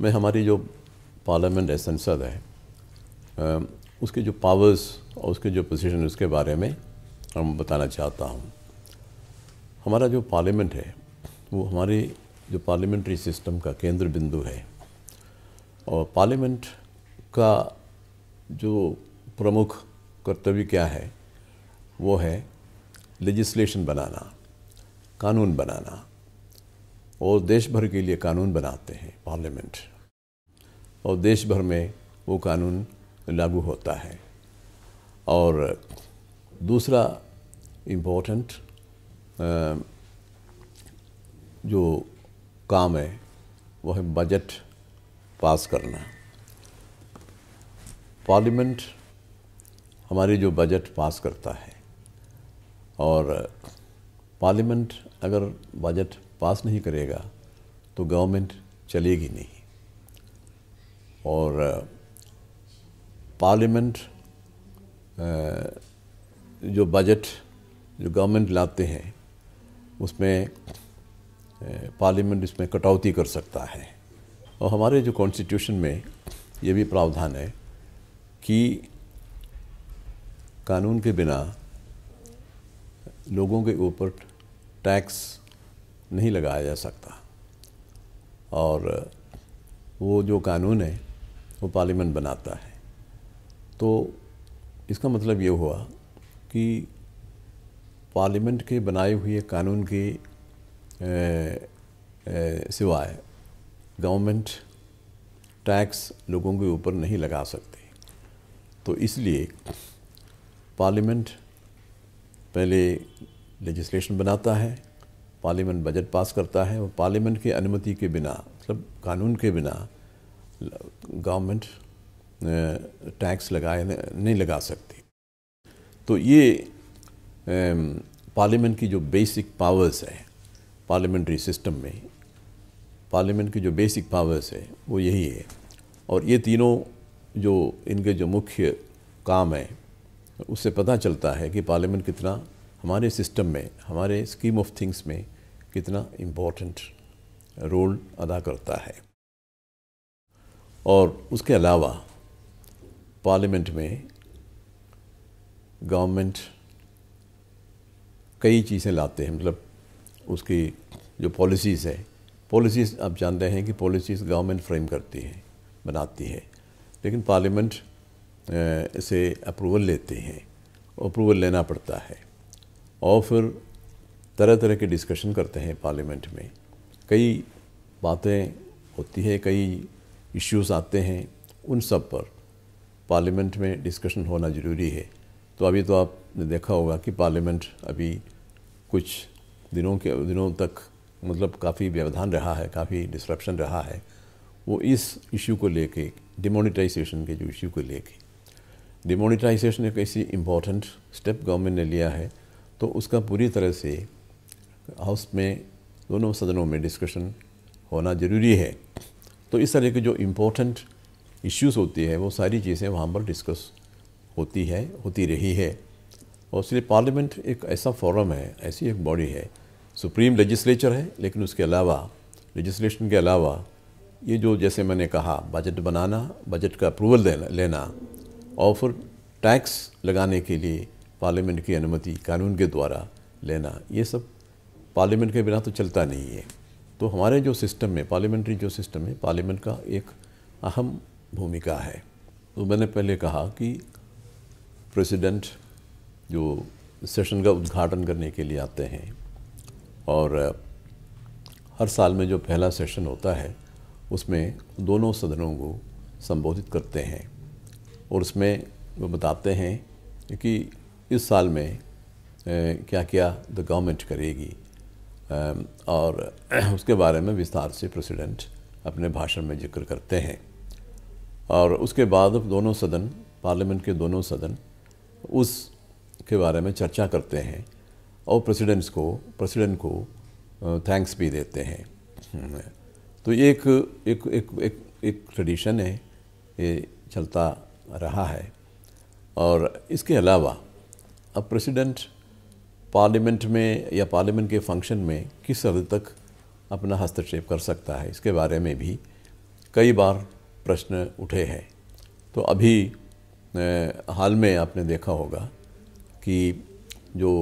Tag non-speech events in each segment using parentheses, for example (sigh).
में हमारी जो पार्लियामेंट है संसद है उसके जो पावर्स और उसके जो पोजीशन उसके बारे में हम बताना चाहता हूँ हमारा जो पार्लियामेंट है वो हमारे जो पार्लियामेंट्री सिस्टम का केंद्र बिंदु है और पार्लियामेंट का जो प्रमुख कर्तव्य क्या है वो है लेजिस्लेशन बनाना कानून बनाना और देश भर के लिए कानून बनाते हैं पार्लियामेंट और देश भर में वो कानून लागू होता है और दूसरा इम्पोर्टेंट जो काम है वो है बजट पास करना पार्लियामेंट हमारी जो बजट पास करता है और पार्लियामेंट अगर बजट पास नहीं करेगा तो गवर्नमेंट चलेगी नहीं और पार्लियामेंट जो बजट जो गवर्नमेंट लाते हैं उसमें पार्लियामेंट इसमें कटौती कर सकता है और हमारे जो कॉन्स्टिट्यूशन में ये भी प्रावधान है कि कानून के बिना लोगों के ऊपर टैक्स नहीं लगाया जा सकता और वो जो कानून है वो पार्लियामेंट बनाता है तो इसका मतलब ये हुआ कि पार्लियामेंट के बनाए हुए कानून के सिवाय गवर्नमेंट टैक्स लोगों के ऊपर नहीं लगा सकती तो इसलिए पार्लियामेंट पहले लेजिस्लेशन बनाता है पार्लियामेंट बजट पास करता है और पार्लियामेंट की अनुमति के बिना मतलब कानून के बिना गवर्नमेंट टैक्स लगाए नहीं लगा सकती तो ये पार्लियामेंट की जो बेसिक पावर्स है पार्लियामेंट्री सिस्टम में पार्लियामेंट की जो बेसिक पावर्स है वो यही है और ये तीनों जो इनके जो मुख्य काम है उससे पता चलता है कि पार्लियामेंट कितना हमारे सिस्टम में हमारे स्कीम ऑफ थिंग्स में कितना इम्पोर्टेंट रोल अदा करता है और उसके अलावा पार्लियामेंट में गवर्नमेंट कई चीज़ें लाते हैं मतलब उसकी जो पॉलिसीज़ है पॉलिसीज़ आप जानते हैं कि पॉलिसीज़ गवर्नमेंट फ्रेम करती है बनाती है लेकिन पार्लियामेंट से अप्रूवल लेते हैं अप्रूवल लेना पड़ता है और फिर तरह तरह के डिस्कशन करते हैं पार्लियामेंट में कई बातें होती है कई इश्यूज आते हैं उन सब पर पार्लियामेंट में डिस्कशन होना ज़रूरी है तो अभी तो आपने देखा होगा कि पार्लियामेंट अभी कुछ दिनों के दिनों तक मतलब काफ़ी व्यवधान रहा है काफ़ी डिस्ट्रप्शन रहा है वो इस इश्यू को लेके डिमोनिटाइजेशन के जो इश्यू को लेके डिमोनिटाइजेशन एक ऐसी इम्पॉर्टेंट स्टेप गवर्नमेंट ने लिया है तो उसका पूरी तरह से हाउस में दोनों सदनों में डिस्कशन होना ज़रूरी है तो इस तरह के जो इम्पोर्टेंट इश्यूज़ होती है वो सारी चीज़ें वहाँ पर डिस्कस होती है होती रही है और इसलिए पार्लियामेंट एक ऐसा फोरम है ऐसी एक बॉडी है सुप्रीम लेजिस्लेचर है लेकिन उसके अलावा लेजिस्लेशन के अलावा ये जो जैसे मैंने कहा बजट बनाना बजट का अप्रूवल देना लेना और फिर टैक्स लगाने के लिए पार्लियामेंट की अनुमति कानून के द्वारा लेना ये सब पार्लियामेंट के बिना तो चलता नहीं है तो हमारे जो सिस्टम में पार्लियामेंट्री जो सिस्टम है पार्लियामेंट का एक अहम भूमिका है तो मैंने पहले कहा कि प्रेसिडेंट जो सेशन का उद्घाटन करने के लिए आते हैं और हर साल में जो पहला सेशन होता है उसमें दोनों सदनों को संबोधित करते हैं और उसमें वो बताते हैं कि इस साल में क्या क्या द गवर्नमेंट करेगी और (clears throat) उसके बारे में विस्तार से प्रेसिडेंट अपने भाषण में जिक्र करते हैं और उसके बाद दोनों सदन पार्लियामेंट के दोनों सदन उस के बारे में चर्चा करते हैं और प्रेसिडेंट्स को प्रेसिडेंट को थैंक्स भी देते हैं तो ये एक एक एक एक, एक ट्रेडिशन है ये चलता रहा है और इसके अलावा अब प्रेसिडेंट पार्लियामेंट में या पार्लियामेंट के फंक्शन में किस हद तक अपना हस्तक्षेप कर सकता है इसके बारे में भी कई बार प्रश्न उठे हैं तो अभी हाल में आपने देखा होगा कि जो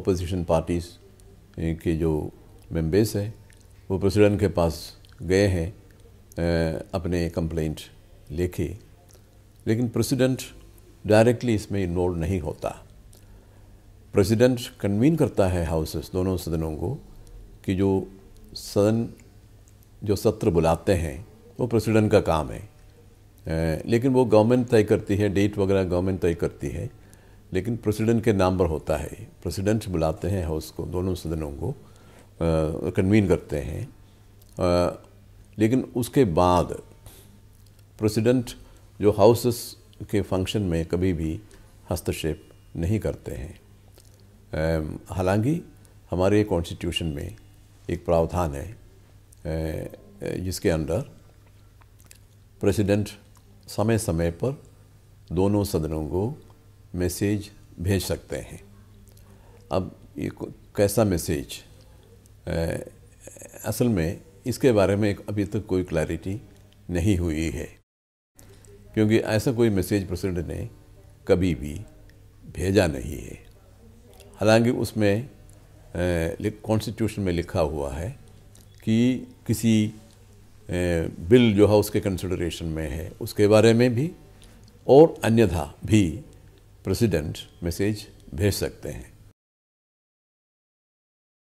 ओपोजिशन पार्टीज़ के जो मेंबर्स हैं वो प्रेसिडेंट के पास गए हैं अपने कंप्लेंट लेके लेकिन प्रेसिडेंट डायरेक्टली इसमें इन्वॉल्व नहीं होता प्रेसिडेंट कन्वीन करता है हाउसेस दोनों सदनों को कि जो सदन जो सत्र बुलाते हैं वो प्रेसिडेंट का काम है लेकिन वो गवर्नमेंट तय करती है डेट वगैरह गवर्नमेंट तय करती है लेकिन प्रेसिडेंट के नाम पर होता है प्रेसिडेंट बुलाते हैं हाउस को दोनों सदनों को कन्वीन करते हैं आ, लेकिन उसके बाद प्रेसिडेंट जो हाउसेस के फंक्शन में कभी भी हस्तक्षेप नहीं करते हैं हालांकि हमारे कॉन्स्टिट्यूशन में एक प्रावधान है जिसके अंदर प्रेसिडेंट समय समय पर दोनों सदनों को मैसेज भेज सकते हैं अब ये कैसा मैसेज असल में इसके बारे में अभी तक कोई क्लैरिटी नहीं हुई है क्योंकि ऐसा कोई मैसेज प्रेसिडेंट ने कभी भी भेजा नहीं है हालांकि उसमें कॉन्स्टिट्यूशन में लिखा हुआ है कि किसी बिल जो है उसके कंसिडरेशन में है उसके बारे में भी और अन्यथा भी प्रेसिडेंट मैसेज भेज सकते हैं